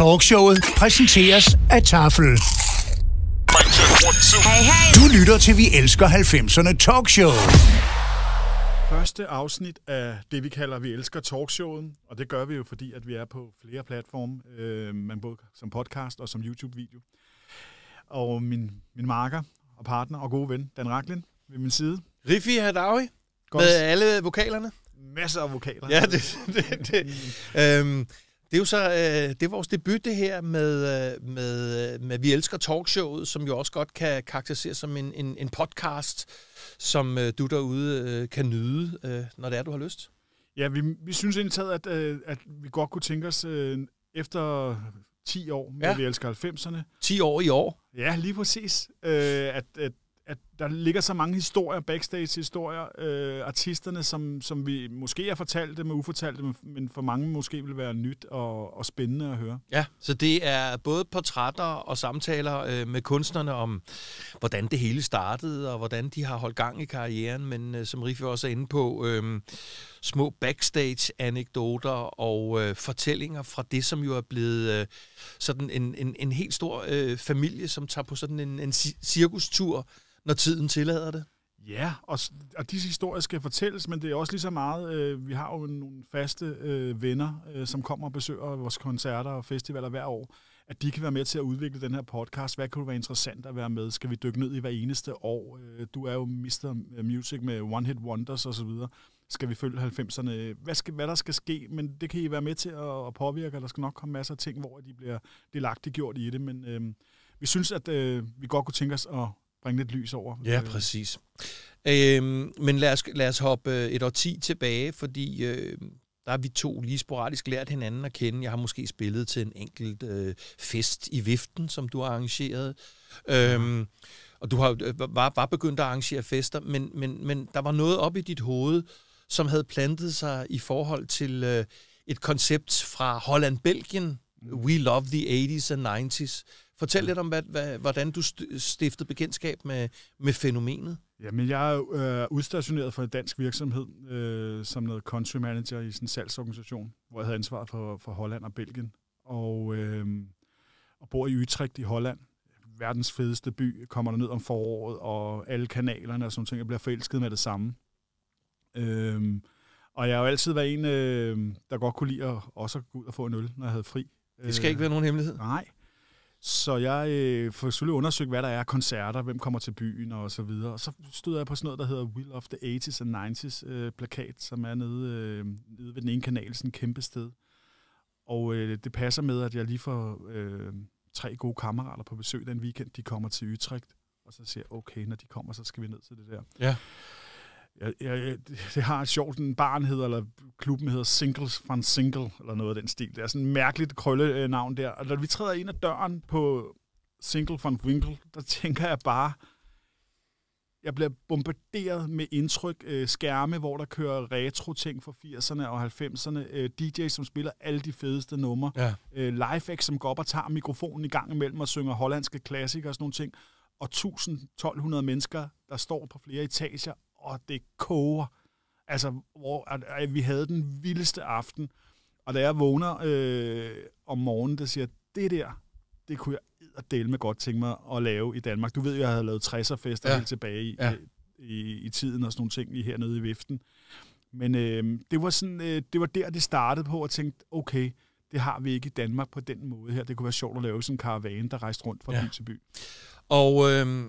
Talkshowet præsenteres af Tafel. Hey, hey. Du lytter til Vi Elsker 90'erne Talkshow. Første afsnit af det, vi kalder Vi Elsker Talkshowet, og det gør vi jo, fordi at vi er på flere platforme, øh, man både som podcast og som YouTube-video. Og min, min marker og partner og gode ven, Dan Raklin, ved min side. Riffi Hadawi, med alle vokalerne. Masser af vokaler. Ja, det, det, det. Mm. øhm, det er jo så øh, det er vores debut, det her med, øh, med, øh, med Vi Elsker Talkshowet, som jo også godt kan karakteriseres som en, en, en podcast, som øh, du derude øh, kan nyde, øh, når det er, du har lyst. Ja, vi, vi synes indtaget, at, øh, at vi godt kunne tænke os øh, efter 10 år med ja. Vi Elsker 90'erne. 10 år i år? Ja, lige præcis. Øh, at, at, at der ligger så mange historier, backstage-historier, øh, artisterne, som, som vi måske har fortalt dem og ufortalt dem, men for mange måske vil være nyt og, og spændende at høre. Ja, så det er både portrætter og samtaler øh, med kunstnerne om, hvordan det hele startede, og hvordan de har holdt gang i karrieren, men øh, som Riffe også er inde på, øh, små backstage-anekdoter og øh, fortællinger fra det, som jo er blevet øh, sådan en, en, en helt stor øh, familie, som tager på sådan en, en cirkustur, når tiden tillader det. Ja, og, og disse historier skal fortælles, men det er også lige så meget, øh, vi har jo nogle faste øh, venner, øh, som kommer og besøger vores koncerter og festivaler hver år, at de kan være med til at udvikle den her podcast. Hvad kunne være interessant at være med? Skal vi dykke ned i hver eneste år? Øh, du er jo Mr. Øh, music med One Hit Wonders osv. Skal vi følge 90'erne? Hvad, skal, hvad der skal ske? Men det kan I være med til at, at påvirke, og der skal nok komme masser af ting, hvor de bliver delagtigt gjort i det, men... Øh, vi synes, at øh, vi godt kunne tænke os at bringe lidt lys over. Ja, øh. præcis. Øhm, men lad os, lad os hoppe øh, et ti tilbage, fordi øh, der har vi to lige sporadisk lært hinanden at kende. Jeg har måske spillet til en enkelt øh, fest i Viften, som du har arrangeret. Øhm, og du har, øh, var, var begyndt at arrangere fester, men, men, men der var noget op i dit hoved, som havde plantet sig i forhold til øh, et koncept fra Holland-Belgien, mm. We Love the 80s and 90s, Fortæl lidt om, hvad, hvad, hvordan du stiftede bekendtskab med, med fænomenet. Jamen, jeg er øh, udstationeret for en dansk virksomhed øh, som noget country manager i sådan en salgsorganisation, hvor jeg havde ansvar for, for Holland og Belgien. Og, øh, og bor i Utrecht i Holland. Verdens fedeste by. Kommer der ned om foråret, og alle kanalerne og sådan ting. Jeg bliver forelsket med det samme. Øh, og jeg har jo altid været en, øh, der godt kunne lide at også gå ud og få en øl, når jeg havde fri. Det skal øh, ikke være nogen hemmelighed. Nej. Så jeg øh, får selvfølgelig undersøgt, hvad der er koncerter, hvem kommer til byen og så videre. Og så stod jeg på sådan noget, der hedder Will of the 80s and 90s øh, plakat, som er nede, øh, nede ved den ene kanal, sådan et kæmpe sted. Og øh, det passer med, at jeg lige får øh, tre gode kammerater på besøg den weekend. De kommer til Utrecht, og så siger jeg, okay, når de kommer, så skal vi ned til det der. Ja jeg, jeg, det har et sjovt, en barn hedder, eller klubben hedder Singles from en Single, eller noget af den stil. Det er sådan et mærkeligt krølle øh, navn der. Og når vi træder ind ad døren på Single from en Winkle, der tænker jeg bare, jeg bliver bombarderet med indtryk, øh, skærme, hvor der kører retro-ting fra 80'erne og 90'erne, DJ, DJ's, som spiller alle de fedeste numre, ja. Øh, LifeX, som går op og tager mikrofonen i gang imellem og synger hollandske klassikere og sådan nogle ting, og 1.200 mennesker, der står på flere etager og det koger. Altså, hvor, at, at vi havde den vildeste aften, og da jeg vågner øh, om morgenen, der siger, det der, det kunne jeg dele med godt tænke mig at lave i Danmark. Du ved, jeg havde lavet 60'er-fester ja. helt tilbage i, ja. i, i tiden og sådan nogle ting lige hernede i Viften. Men øh, det, var sådan, øh, det var der, det startede på, at tænke, okay, det har vi ikke i Danmark på den måde her. Det kunne være sjovt at lave sådan en karavane, der rejste rundt fra ja. by til by. Og øh,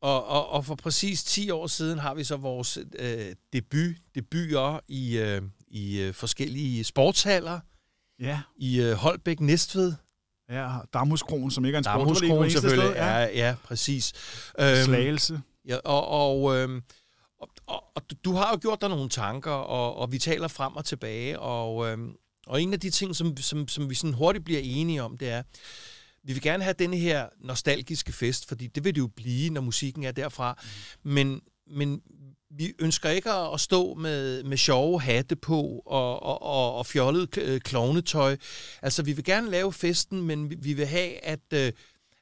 og, og, og for præcis 10 år siden har vi så vores øh, debut, debuter i, øh, i øh, forskellige sportshaller. Ja. I øh, Holbæk Næstved. Ja, Damhuskronen, som ikke er en sport. Damhuskronen selvfølgelig, ja. ja, ja, præcis. Øhm, Slagelse. Ja, og, og, øh, og, og, og du har jo gjort dig nogle tanker, og, og vi taler frem og tilbage, og, øh, og en af de ting, som, som, som vi sådan hurtigt bliver enige om, det er, øh, vi vil gerne have denne her nostalgiske fest, fordi det vil det jo blive, når musikken er derfra. Mm. Men, men vi ønsker ikke at stå med, med sjove hatte på og, og, og, og fjollet øh, klovnetøj. Altså, vi vil gerne lave festen, men vi vil have, at, øh,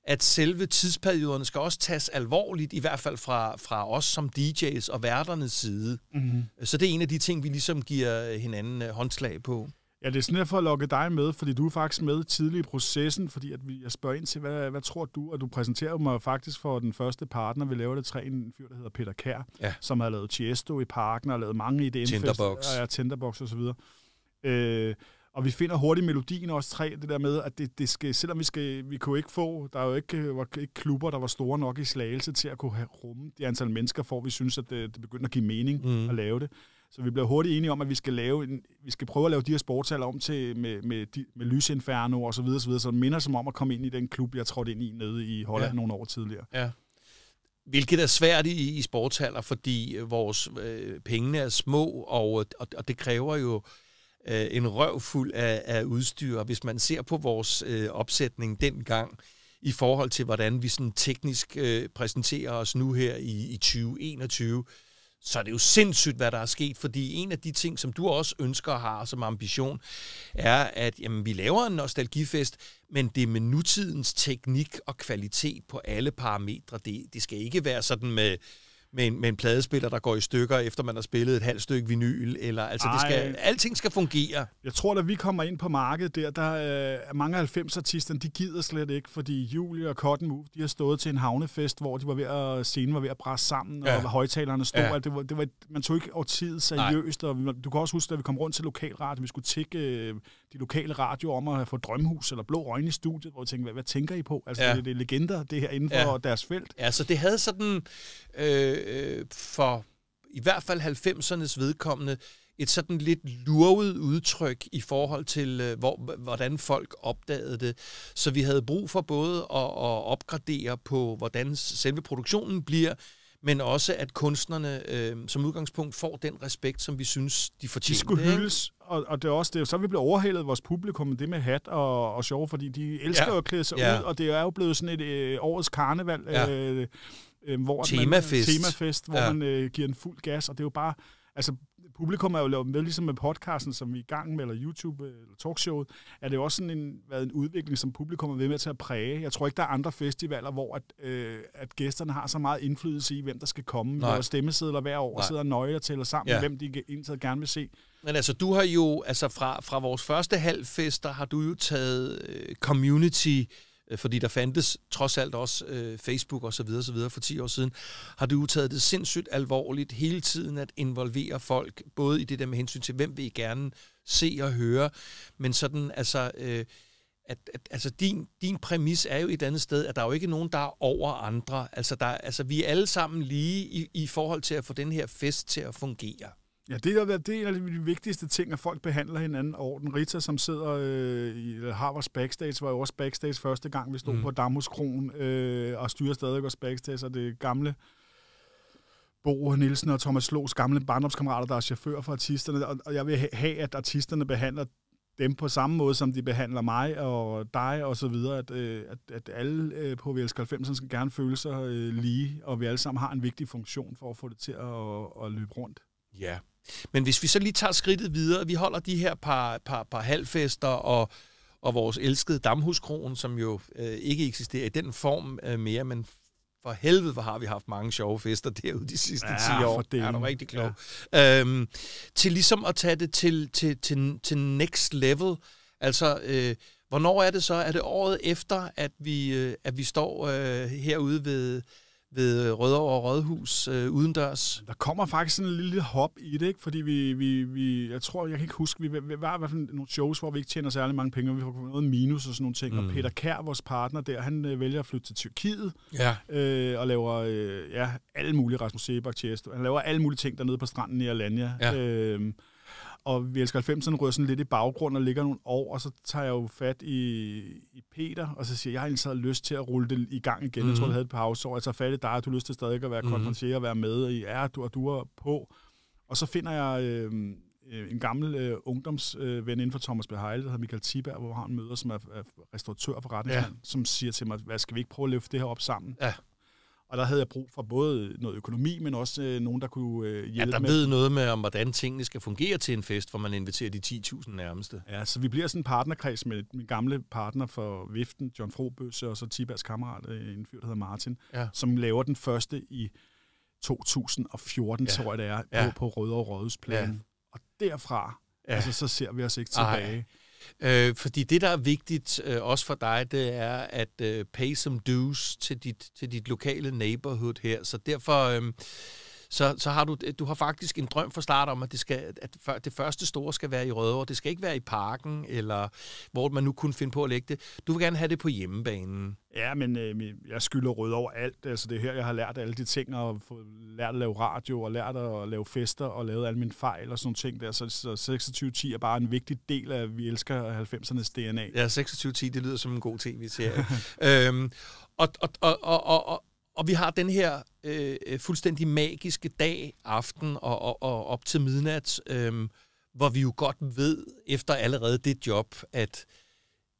at selve tidsperioderne skal også tages alvorligt, i hvert fald fra, fra os som DJ's og værternes side. Mm-hmm. Så det er en af de ting, vi ligesom giver hinanden øh, håndslag på. Ja, det er sådan her for at lokke dig med, fordi du er faktisk med tidlig i processen, fordi at vi, jeg spørger ind til, hvad, hvad tror du? Og du præsenterer mig faktisk for den første partner, vi laver det tre, en fyr, der hedder Peter Kær, ja. som har lavet Tiesto i parken og lavet mange i det Tinderbox. Ja, Tinderbox og så videre. Øh, og vi finder hurtigt melodien også tre, det der med, at det, det skal, selvom vi, skal, vi kunne ikke få, der er jo ikke, var ikke klubber, der var store nok i slagelse til at kunne have rumme det antal mennesker, for vi synes, at det, det begynder at give mening mm. at lave det. Så vi bliver hurtigt enige om, at vi skal, lave en, vi skal prøve at lave de her sportshaller om til, med, med, de, med lysinferno og så videre, så videre, så det minder som om at komme ind i den klub, jeg trådte ind i nede i Holland ja. nogle år tidligere. Ja. Hvilket er svært i, i sportshaller, fordi øh, vores øh, pengene er små, og, og, og det kræver jo øh, en røvfuld af, af udstyr. Hvis man ser på vores øh, opsætning dengang, i forhold til hvordan vi sådan teknisk øh, præsenterer os nu her i, i 2021, så er det jo sindssygt, hvad der er sket, fordi en af de ting, som du også ønsker at have som ambition, er, at jamen, vi laver en nostalgifest, men det er med nutidens teknik og kvalitet på alle parametre. Det, det skal ikke være sådan med med en, med en pladespiller, der går i stykker, efter man har spillet et halvt stykke vinyl. Eller, altså, det skal, alting skal fungere. Jeg tror, da vi kommer ind på markedet der, der øh, mange 90 artister, de gider slet ikke, fordi Julie og Cotton Move, de har stået til en havnefest, hvor de var ved at, scenen var ved at bræse sammen, ja. og højtalerne stod. Ja. Det var, det var, man tog ikke tid seriøst, og du kan også huske, da vi kom rundt til lokalradio, vi skulle tække... Øh, de lokale radioer om at få drømhus eller blå øjne i studiet, hvor jeg tænkte, hvad, hvad tænker I på? Altså, ja. det, det er legender, det her inden for ja. deres felt. Ja, så det havde sådan, øh, øh for i hvert fald 90'ernes vedkommende, et sådan lidt lurvet udtryk i forhold til, øh, hvor, hvordan folk opdagede det. Så vi havde brug for både at, at opgradere på, hvordan selve produktionen bliver, men også at kunstnerne øh, som udgangspunkt får den respekt, som vi synes, de fortjener. De skulle hyldes og, og det er også det er så, vi bliver overhældet vores publikum, med det med hat og, og sjov, fordi de elsker ja. at klæde sig ja. ud, og det er jo blevet sådan et øh, årets karneval, ja. øh, øh, hvor temafest. Man, temafest, hvor ja. man øh, giver en fuld gas, og det er jo bare altså publikum er jo lavet med, ligesom med podcasten, som vi er i gang med, eller YouTube, eller talkshowet, er det jo også sådan en, været en udvikling, som publikum er ved med til at præge. Jeg tror ikke, der er andre festivaler, hvor at, øh, at gæsterne har så meget indflydelse i, hvem der skal komme. Nej. Vi stemmesedler hver år, Nej. sidder nøje og tæller sammen, ja. hvem de indtaget gerne vil se. Men altså, du har jo, altså fra, fra vores første halvfester, har du jo taget øh, community Øh, fordi der fandtes trods alt også øh, Facebook osv. videre for 10 år siden, har du taget det sindssygt alvorligt hele tiden at involvere folk, både i det der med hensyn til, hvem vil I gerne se og høre, men sådan altså... Øh, at, at altså din, din præmis er jo et andet sted, at der er jo ikke nogen, der er over andre. Altså, der, altså vi er alle sammen lige i, i forhold til at få den her fest til at fungere. Ja, det er, det er en af de vigtigste ting, at folk behandler hinanden orden. Rita, som sidder øh, i Harvards backstage, var jo også backstage første gang, vi stod mm. på Damhus Kron, øh, og styrer stadig også backstage, og det gamle Bo Nielsen og Thomas Lås gamle barndomskammerater, der er chauffør for artisterne, og, og jeg vil have, at artisterne behandler dem på samme måde, som de behandler mig og dig og så videre, at, øh, at, at alle øh, på VLS 90 skal gerne føle sig øh, lige, og vi alle sammen har en vigtig funktion for at få det til at, at løbe rundt. Ja. Men hvis vi så lige tager skridtet videre, vi holder de her par, par, par halvfester og, og vores elskede Damhuskron, som jo øh, ikke eksisterer i den form øh, mere, men for helvede, hvor har vi haft mange sjove fester derude de sidste ja, 10 år. Det er du rigtig klog. Ja. Øhm, til ligesom at tage det til, til, til, til next level. Altså, øh, hvornår er det så? Er det året efter, at vi, øh, at vi står øh, herude ved, ved øh, Rødovre Rådhus øh, udendørs. Der kommer faktisk sådan en lille hop i det, ikke? fordi vi, vi, vi, jeg tror, jeg kan ikke huske, vi, vi var i hvert fald nogle shows, hvor vi ikke tjener særlig mange penge, og vi får noget minus og sådan nogle ting. Mm. Og Peter Kær, vores partner der, han øh, vælger at flytte til Tyrkiet ja. øh, og laver øh, ja, alle mulige Rasmus Sebak Han laver alle mulige ting dernede på stranden i Alanya. Ja. Øh, og vi elsker 90'erne ryger sådan lidt i baggrund og ligger nogle år, og så tager jeg jo fat i, i Peter, og så siger jeg, jeg har egentlig lyst til at rulle det i gang igen. Mm. Jeg tror, du mhm. havde et pauseår. Jeg tager fat i dig, du har lyst til stadig at være mm. konfronteret og være med, og I er, du, og du er på. Og så finder jeg øhm, øh, en gammel øh, ungdomsven øh, inden for Thomas Beheil, der hedder Michael Tiberg, hvor han møder, som er, er restauratør for retningsmand, ja. som siger til mig, hvad skal vi ikke prøve at løfte det her op sammen? Ja. Og der havde jeg brug for både noget økonomi, men også øh, nogen, der kunne øh, hjælpe Ja, der med. ved noget med, om hvordan tingene skal fungere til en fest, hvor man inviterer de 10.000 nærmeste. Ja, så vi bliver sådan en partnerkreds med min gamle partner for Viften, John Frobøsse, og så Tibas kammerat, øh, en fyr, der hedder Martin, ja. som laver den første i 2014, ja. tror jeg det er, ja. på, på Rødovre Rådhusplan. Ja. Og derfra, ja. altså, så ser vi os ikke tilbage. Ej. Øh, fordi det, der er vigtigt øh, også for dig, det er at øh, pay some dues til dit, til dit lokale neighborhood her. Så derfor... Øh, så, så har du, du har faktisk en drøm for start om, at det, skal, at det første store skal være i Rødovre. Det skal ikke være i parken, eller hvor man nu kunne finde på at lægge det. Du vil gerne have det på hjemmebanen. Ja, men øh, jeg skylder Rødovre alt. Altså, det er her, jeg har lært alle de ting, og lært at lave radio, og lært at lave fester, og lavet alle mine fejl og sådan ting der. Så, så 2610 er bare en vigtig del af, vi elsker 90'ernes DNA. Ja, 2610, det lyder som en god tv-serie. øhm, og, og, og, og, og, og vi har den her øh, øh, fuldstændig magiske dag, aften og, og, og op til midnat, øh, hvor vi jo godt ved, efter allerede det job, at,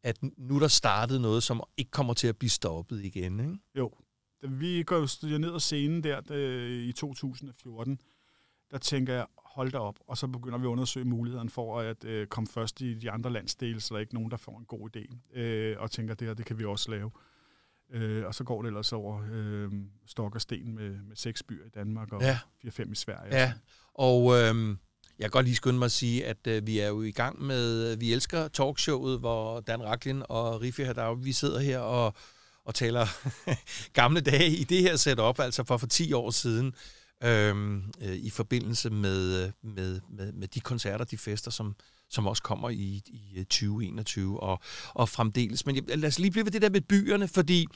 at nu der startet noget, som ikke kommer til at blive stoppet igen. Ikke? Jo. Da vi går jo studier ned og scenen der øh, i 2014, der tænker jeg, hold da op, og så begynder vi at undersøge muligheden for at øh, komme først i de andre landsdele, så der er ikke nogen, der får en god idé, øh, og tænker, det her, det kan vi også lave. Øh, og så går det ellers over øh, stok og sten med, med seks byer i Danmark og ja. 4-5 i Sverige. Ja, og øh, jeg kan godt lige skynde mig at sige, at øh, vi er jo i gang med, øh, vi elsker talkshowet, hvor Dan Raklin og Rifi Hadav, vi sidder her og, og taler gamle dage i det her setup, altså for for 10 år siden, øh, øh, i forbindelse med, øh, med, med, med de koncerter, de fester, som, som også kommer i, i 2021 øh, og, og fremdeles. Men jeg, lad os lige blive ved det der med byerne, fordi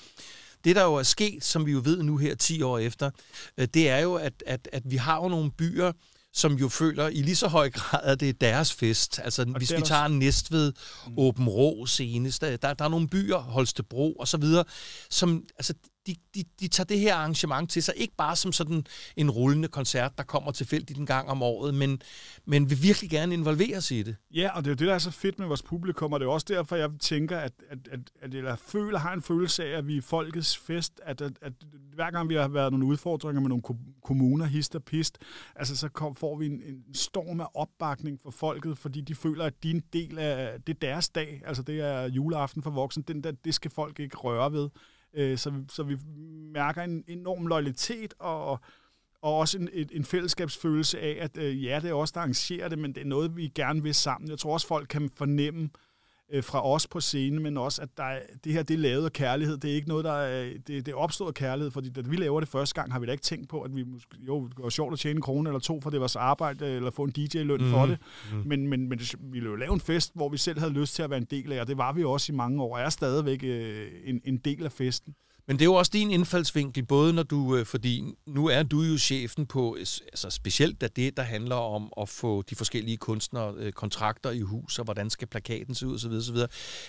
det, der jo er sket, som vi jo ved nu her 10 år efter, øh, det er jo, at, at, at vi har jo nogle byer, som jo føler i lige så høj grad, at det er deres fest. Altså, og hvis vi tager Næstved, mm. Åben Rå senest, der, der er nogle byer, Holstebro og så videre, som, altså, de, de, de tager det her arrangement til sig, ikke bare som sådan en rullende koncert, der kommer tilfældigt en gang om året, men, men vil virkelig gerne involvere sig i det. Ja, og det er jo det, der er så fedt med vores publikum, og det er også derfor, jeg tænker, at, at, at, at eller føler, har en følelse af, at vi er folkets fest, at, at, at hver gang vi har været nogle udfordringer med nogle kommuner, hist og pist, altså så kom, får vi en, en storm af opbakning for folket, fordi de føler, at din del af, det er deres dag, altså det er juleaften for voksne, den der, det skal folk ikke røre ved. Øh, så, så vi mærker en enorm loyalitet og, og også en, en, en fællesskabsfølelse af, at øh, ja, det er os, der arrangerer det, men det er noget, vi gerne vil sammen. Jeg tror også, folk kan fornemme, øh, øh, fra os på scenen, men også, at der er, det her det er lavet af kærlighed. Det er ikke noget, der er, det, det er opstået af kærlighed, fordi da vi laver det første gang, har vi da ikke tænkt på, at vi måske, jo, det var sjovt at tjene en krone eller to for det vores arbejde, øh, eller få en DJ-løn mm. for mhm. det. Mm. Men, men, men det, vi ville jo lave en fest, hvor vi selv havde lyst til at være en del af, og det var vi også i mange år, og er stadigvæk øh, en, en del af festen. Men det er jo også din indfaldsvinkel, både når du, øh, fordi nu er du jo chefen på, altså specielt af det, der handler om at få de forskellige kunstnere øh, kontrakter i hus, og hvordan skal plakaten se ud osv. osv.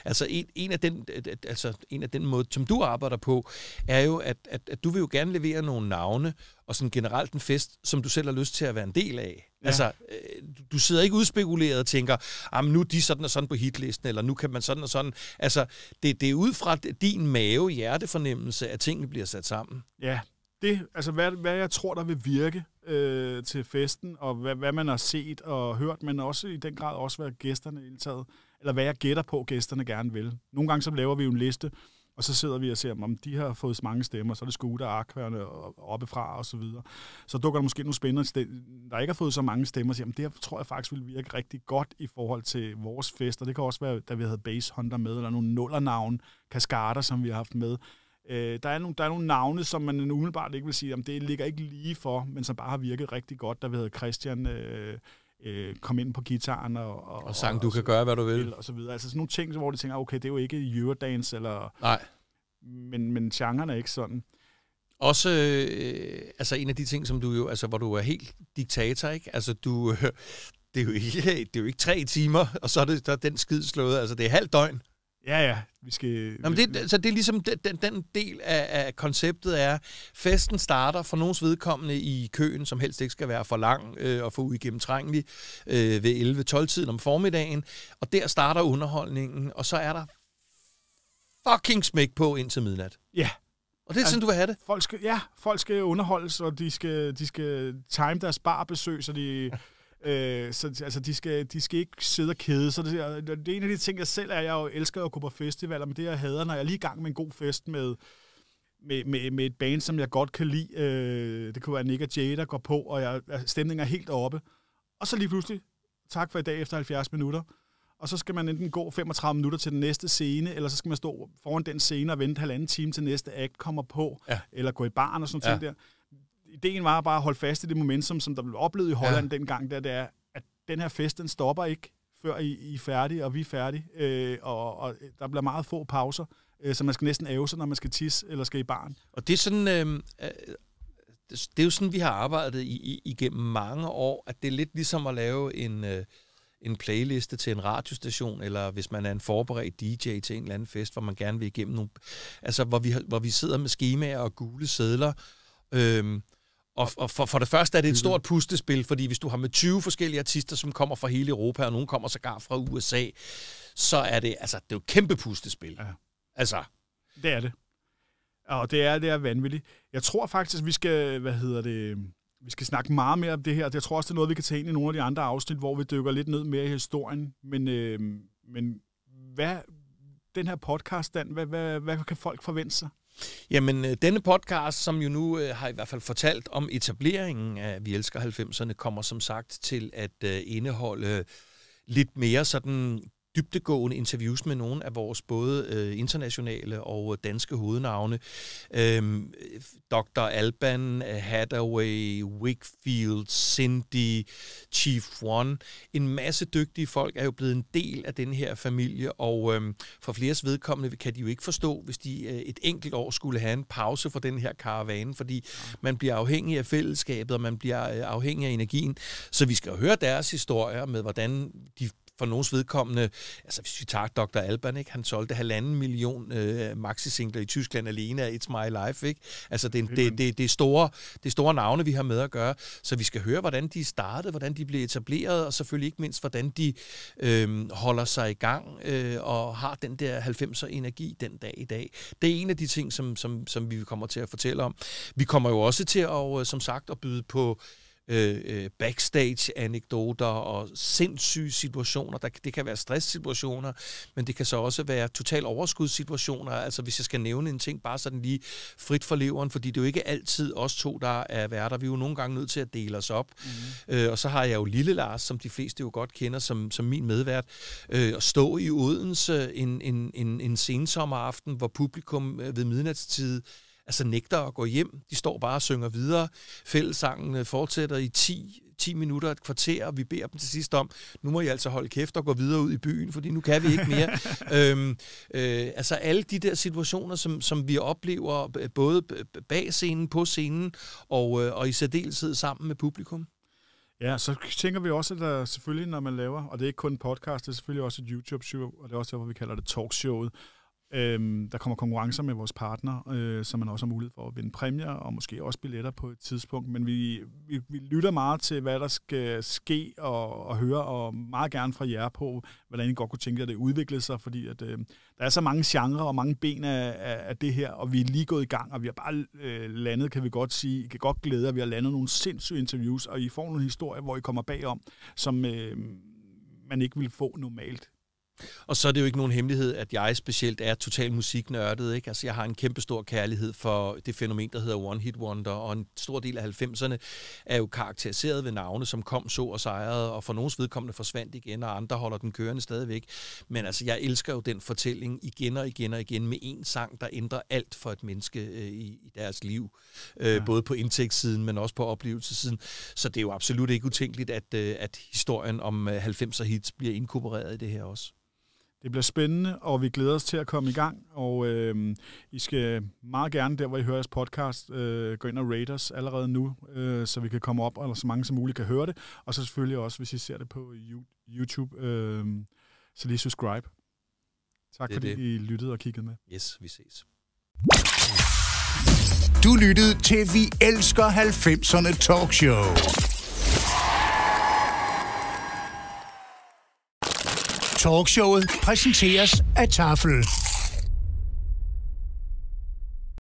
Altså en, en, af den, øh, altså en af den måde, som du arbejder på, er jo, at, at, at du vil jo gerne levere nogle navne, og sådan generelt en fest, som du selv har lyst til at være en del af. Ja. Altså, øh, du sidder ikke udspekuleret og tænker, ah, nu er de sådan og sådan på hitlisten, eller nu kan man sådan og sådan. Altså, det, det er ud fra din mave hjertefornemmelse, at tingene bliver sat sammen. Ja, det, altså hvad, hvad jeg tror, der vil virke øh, til festen, og hvad, hvad man har set og hørt, men også i den grad også, hvad gæsterne indtaget, eller hvad jeg gætter på, gæsterne gerne vil. Nogle gange så laver vi jo en liste, og så sidder vi og ser, om de har fået mange stemmer, så er det Scooter, akværne og oppefra og så videre. Så dukker der måske nogle spændende, der ikke har fået så mange stemmer, og siger, det her tror jeg faktisk vil virke rigtig godt i forhold til vores fester. Det kan også være, da vi havde Base Hunter med, eller nogle nullernavn, kaskader, som vi har haft med. Øh, der, er nogle, der er nogle navne, som man umiddelbart ikke vil sige, om det ligger ikke lige for, men som bare har virket rigtig godt. Der vi havde Christian øh, øh, kom ind på gitaren og, og, og sang, og, du kan og, gøre, hvad du vil. Og så videre. Altså sådan nogle ting, hvor de tænker, okay, det er jo ikke Eurodance, eller, Nej. Men, men genren er ikke sådan. Også øh, altså en af de ting, som du jo, altså hvor du er helt diktator, ikke? Altså du, øh, det er jo ikke, det er jo ikke tre timer, og så er det der er den skid slået. Altså det er halv døgn, Ja, ja. Vi skal... Nå, men det, så det er ligesom den, den, den del af, af konceptet er, festen starter for nogens vedkommende i køen, som helst ikke skal være for lang øh, og for uigennemtrængelig, øh, ved 11-12-tiden om formiddagen. Og der starter underholdningen, og så er der fucking smæk på indtil midnat. Ja. Og det er sådan, du vil have det? Folk skal, ja, folk skal underholdes, og de skal, de skal time deres barbesøg, så de... Øh, så altså, de, skal, de skal ikke sidde og kede sig. Det, det er en af de ting, jeg selv er. Jeg jo elsker at gå på festivaler, men det jeg hader, når jeg er lige i gang med en god fest med, med, med, med et band, som jeg godt kan lide. Øh, det kunne være Nick og Jay, der går på, og jeg, stemningen er helt oppe. Og så lige pludselig, tak for i dag efter 70 minutter. Og så skal man enten gå 35 minutter til den næste scene, eller så skal man stå foran den scene og vente halvanden time til næste act kommer på, ja. eller gå i barn og sådan ja. ting der ideen var bare at holde fast i det momentum, som der blev oplevet i Holland ja. dengang, der det er, at den her fest, den stopper ikke, før I, I er færdige, og vi er færdige, øh, og, og der bliver meget få pauser, øh, så man skal næsten æve sig, når man skal tisse eller skal i barn. Og det er sådan... Øhm, øh, det er jo sådan, vi har arbejdet i, i, igennem mange år, at det er lidt ligesom at lave en, øh, en playliste til en radiostation, eller hvis man er en forberedt DJ til en eller anden fest, hvor man gerne vil igennem nogle... Altså, hvor vi, hvor vi sidder med skemaer og gule sædler, øh, og, og for, for det første er det et mhm. stort pustespil, fordi hvis du har med 20 forskellige artister, som kommer fra hele Europa, og nogen kommer sågar fra USA, så er det, altså, det er jo et kæmpe pustespil. Ja. Altså. Det er det. Og det er, det er vanvittigt. Jeg tror faktisk, vi skal, hvad hedder det, vi skal snakke meget mere om det her. Jeg tror også, det er noget, vi kan tage ind i nogle af de andre afsnit, hvor vi dykker lidt ned mere i historien. Men, øh, men hvad, den her podcast, Dan, hvad, hvad, hvad kan folk forvente sig? Jamen, øh, denne podcast, som jo nu øh, har i hvert fald fortalt om etableringen af Vi Elsker 90'erne, kommer som sagt til at øh, indeholde lidt mere sådan dybtegående interviews med nogle af vores både øh, internationale og øh, danske hovednavne. Øhm, Dr. Alban, øh, Hathaway, Wickfield, Cindy, Chief One. En masse dygtige folk er jo blevet en del af den her familie, og øhm, for fleres vedkommende kan de jo ikke forstå, hvis de øh, et enkelt år skulle have en pause for den her karavane, fordi man bliver afhængig af fællesskabet, og man bliver øh, afhængig af energien. Så vi skal høre deres historier med, hvordan de for nogens vedkommende, altså hvis vi tager Dr. Alban, ikke? han solgte halvanden million øh, maxi-singler i Tyskland alene af It's My Life. Ikke? Altså det, det, det, det, det, store, det store navne, vi har med at gøre. Så vi skal høre, hvordan de startede, hvordan de blev etableret, og selvfølgelig ikke mindst, hvordan de øh, holder sig i gang øh, og har den der 90'er energi den dag i dag. Det er en af de ting, som, som, som vi kommer til at fortælle om. Vi kommer jo også til at, øh, som sagt, at byde på Øh, øh, backstage-anekdoter og sindssyge situationer. Der, det kan være stresssituationer, men det kan så også være total overskudssituationer. Altså hvis jeg skal nævne en ting, bare sådan lige frit for leveren, fordi det er jo ikke altid os to, der er værter. Vi er jo nogle gange nødt til at dele os op. Mm. Øh, og så har jeg jo Lille Lars, som de fleste jo godt kender som, som min medvært, øh, at stå i Odense en, en, en, en sensommeraften, hvor publikum øh, ved midnatstid altså nægter at gå hjem. De står bare og synger videre. Fællesangen øh, fortsætter i 10, 10 minutter, et kvarter, og vi beder dem til sidst om, nu må I altså holde kæft og gå videre ud i byen, fordi nu kan vi ikke mere. øhm, øh, altså alle de der situationer, som, som vi oplever både bag scenen, på scenen, og, øh, og i særdeleshed sammen med publikum. Ja, så tænker vi også, at der selvfølgelig, når man laver, og det er ikke kun en podcast, det er selvfølgelig også et YouTube-show, og det er også derfor, vi kalder det talkshowet, Øh, der kommer konkurrencer med vores partner, øh, så man også har mulighed for at vinde præmier og måske også billetter på et tidspunkt. Men vi, vi, vi lytter meget til, hvad der skal ske og, og høre, og meget gerne fra jer på, hvordan I godt kunne tænke jer, at det udviklede sig, fordi at, øh, der er så mange genrer og mange ben af, af, af det her, og vi er lige gået i gang, og vi har bare øh, landet, kan vi godt sige. I kan godt glæde jer, vi har landet nogle sindssyge interviews, og I får nogle historier, hvor I kommer bagom, som øh, man ikke vil få normalt og så er det jo ikke nogen hemmelighed, at jeg specielt er total musiknørdet. Ikke? Altså, jeg har en kæmpe stor kærlighed for det fænomen, der hedder One Hit Wonder, og en stor del af 90'erne er jo karakteriseret ved navne, som kom, så og sejrede, og for nogens vedkommende forsvandt igen, og andre holder den kørende stadigvæk. Men altså, jeg elsker jo den fortælling igen og igen og igen med en sang, der ændrer alt for et menneske øh, i, i deres liv. Øh, ja. Både på indtægtssiden, men også på oplevelsessiden. Så det er jo absolut ikke utænkeligt, at, øh, at historien om øh, 90'er hits bliver inkorporeret i det her også. Det bliver spændende, og vi glæder os til at komme i gang. Og øh, I skal meget gerne, der hvor I hører jeres podcast, øh, gå ind og rate os allerede nu, øh, så vi kan komme op, eller så mange som muligt kan høre det. Og så selvfølgelig også, hvis I ser det på YouTube, øh, så lige subscribe. Tak det fordi det. I lyttede og kiggede med. Yes, vi ses. Du lyttede til Vi Elsker 90'erne Talkshow. Talkshowet præsenteres af Tafel.